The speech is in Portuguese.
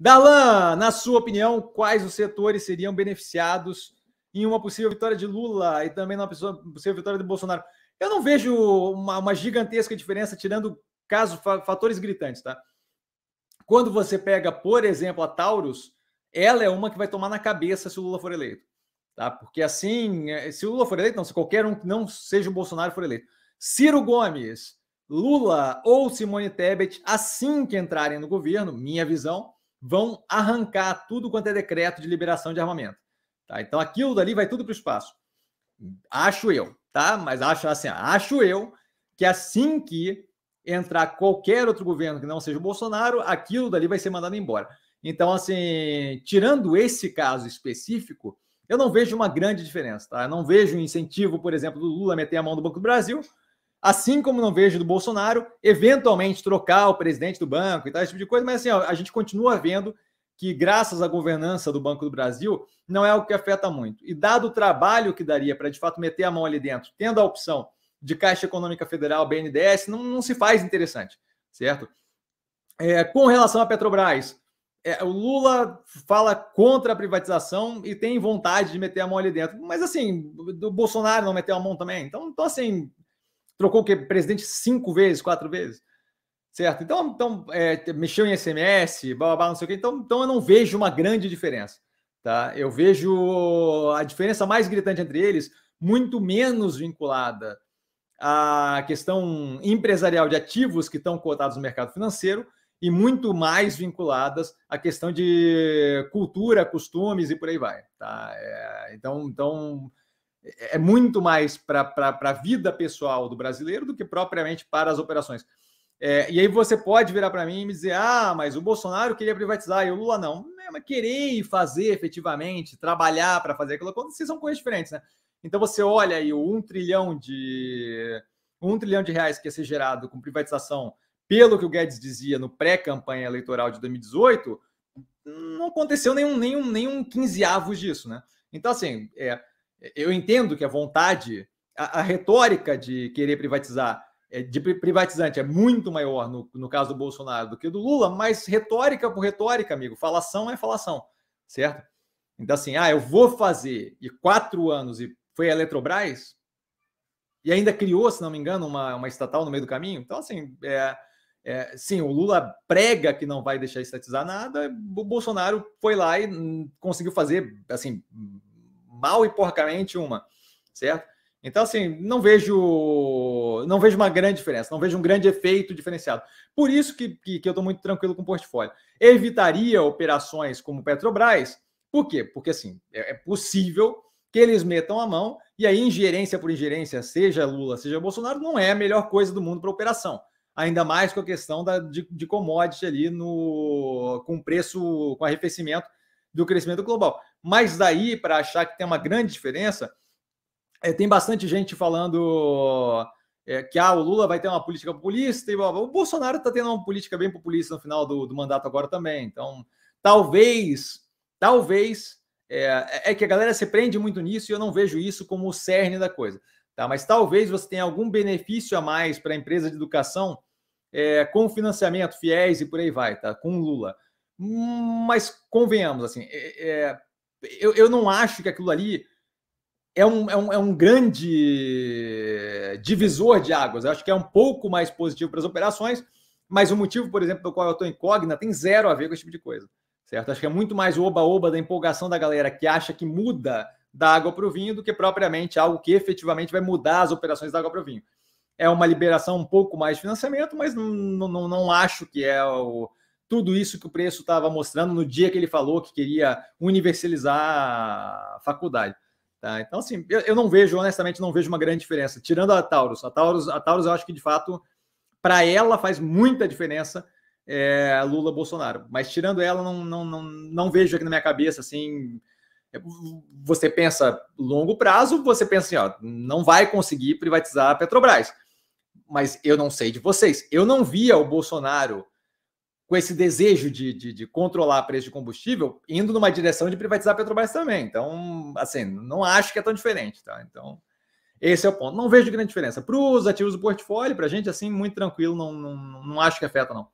Dalan, na sua opinião, quais os setores seriam beneficiados em uma possível vitória de Lula e também numa possível vitória de Bolsonaro? Eu não vejo uma, uma gigantesca diferença, tirando caso fatores gritantes, tá? Quando você pega, por exemplo, a Taurus, ela é uma que vai tomar na cabeça se o Lula for eleito, tá? Porque assim, é, se o Lula for eleito, não, se qualquer um que não seja o Bolsonaro for eleito, Ciro Gomes, Lula ou Simone Tebet, assim que entrarem no governo, minha visão, vão arrancar tudo quanto é decreto de liberação de armamento. Tá? Então aquilo dali vai tudo para o espaço. Acho eu, tá? Mas acho assim, acho eu que assim que entrar qualquer outro governo que não seja o Bolsonaro, aquilo dali vai ser mandado embora. Então, assim, tirando esse caso específico, eu não vejo uma grande diferença. Tá? Eu não vejo um incentivo, por exemplo, do Lula meter a mão do Banco do Brasil, Assim como não vejo do Bolsonaro eventualmente trocar o presidente do banco e tal, esse tipo de coisa, mas assim, ó, a gente continua vendo que, graças à governança do Banco do Brasil, não é algo que afeta muito. E dado o trabalho que daria para de fato meter a mão ali dentro, tendo a opção de Caixa Econômica Federal, BNDES, não, não se faz interessante, certo? É, com relação à Petrobras, é, o Lula fala contra a privatização e tem vontade de meter a mão ali dentro. Mas assim, do Bolsonaro não meteu a mão também. Então, então assim, Trocou o quê? Presidente cinco vezes, quatro vezes? Certo? Então, então é, mexeu em SMS, blá, blá, não sei o quê. Então, então eu não vejo uma grande diferença. Tá? Eu vejo a diferença mais gritante entre eles muito menos vinculada à questão empresarial de ativos que estão cotados no mercado financeiro e muito mais vinculadas à questão de cultura, costumes e por aí vai. Tá? É, então, então é, é muito mais para a vida pessoal do brasileiro do que propriamente para as operações. É, e aí você pode virar para mim e me dizer: ah, mas o Bolsonaro queria privatizar e o Lula não. É, mas querer fazer efetivamente, trabalhar para fazer aquilo, acontecer são coisas diferentes, né? Então você olha aí o 1 trilhão de um trilhão de reais que ia ser gerado com privatização, pelo que o Guedes dizia no pré-campanha eleitoral de 2018, não aconteceu nenhum, nenhum, nenhum avos disso, né? Então, assim, é, eu entendo que a vontade, a, a retórica de querer privatizar, é, de privatizante é muito maior no, no caso do Bolsonaro do que do Lula, mas retórica por retórica, amigo, falação é falação, certo? Então, assim, ah, eu vou fazer, e quatro anos, e foi a Eletrobras, e ainda criou, se não me engano, uma, uma estatal no meio do caminho. Então, assim, é, é, sim, o Lula prega que não vai deixar estatizar nada, o Bolsonaro foi lá e hum, conseguiu fazer, assim, mal e porcamente uma, certo? Então, assim, não vejo não vejo uma grande diferença, não vejo um grande efeito diferenciado. Por isso que, que, que eu estou muito tranquilo com o portfólio. Evitaria operações como Petrobras, por quê? Porque, assim, é, é possível que eles metam a mão e aí ingerência por ingerência, seja Lula, seja Bolsonaro, não é a melhor coisa do mundo para operação ainda mais com a questão da, de, de commodity ali no, com preço, com arrefecimento do crescimento global. Mas daí, para achar que tem uma grande diferença, é, tem bastante gente falando é, que ah, o Lula vai ter uma política populista e blá, blá. o Bolsonaro está tendo uma política bem populista no final do, do mandato agora também. Então, talvez, talvez, é, é, que a galera se prende muito nisso e eu não vejo isso como o cerne da coisa. Tá? Mas talvez você tenha algum benefício a mais para a empresa de educação é, com financiamento fiéis e por aí vai, tá? com Lula. Mas convenhamos, assim, é, é, eu, eu não acho que aquilo ali é um, é, um, é um grande divisor de águas. Eu acho que é um pouco mais positivo para as operações, mas o motivo, por exemplo, pelo qual eu estou incógnita tem zero a ver com esse tipo de coisa. Certo? Acho que é muito mais o oba-oba da empolgação da galera que acha que muda da água para o vinho do que propriamente algo que efetivamente vai mudar as operações da água para o vinho. É uma liberação um pouco mais de financiamento, mas não, não, não acho que é o, tudo isso que o preço estava mostrando no dia que ele falou que queria universalizar a faculdade. Tá? Então, assim, eu, eu, não vejo, honestamente, não vejo uma grande diferença. Tirando a Taurus, a Taurus, a Taurus eu acho que de fato, para ela faz muita diferença é, Lula Bolsonaro. Mas tirando ela, não, não, não, não vejo aqui na minha cabeça assim. Você pensa longo prazo, você pensa assim, ó, não vai conseguir privatizar a Petrobras. Mas eu não sei de vocês. Eu não via o Bolsonaro com esse desejo de, de, de controlar preço de combustível, indo numa direção de privatizar a Petrobras também. Então, assim, não acho que é tão diferente, tá? Então, esse é o ponto. Não vejo grande diferença. Para os ativos do portfólio, para a gente, assim, muito tranquilo, não, não, não acho que afeta, não.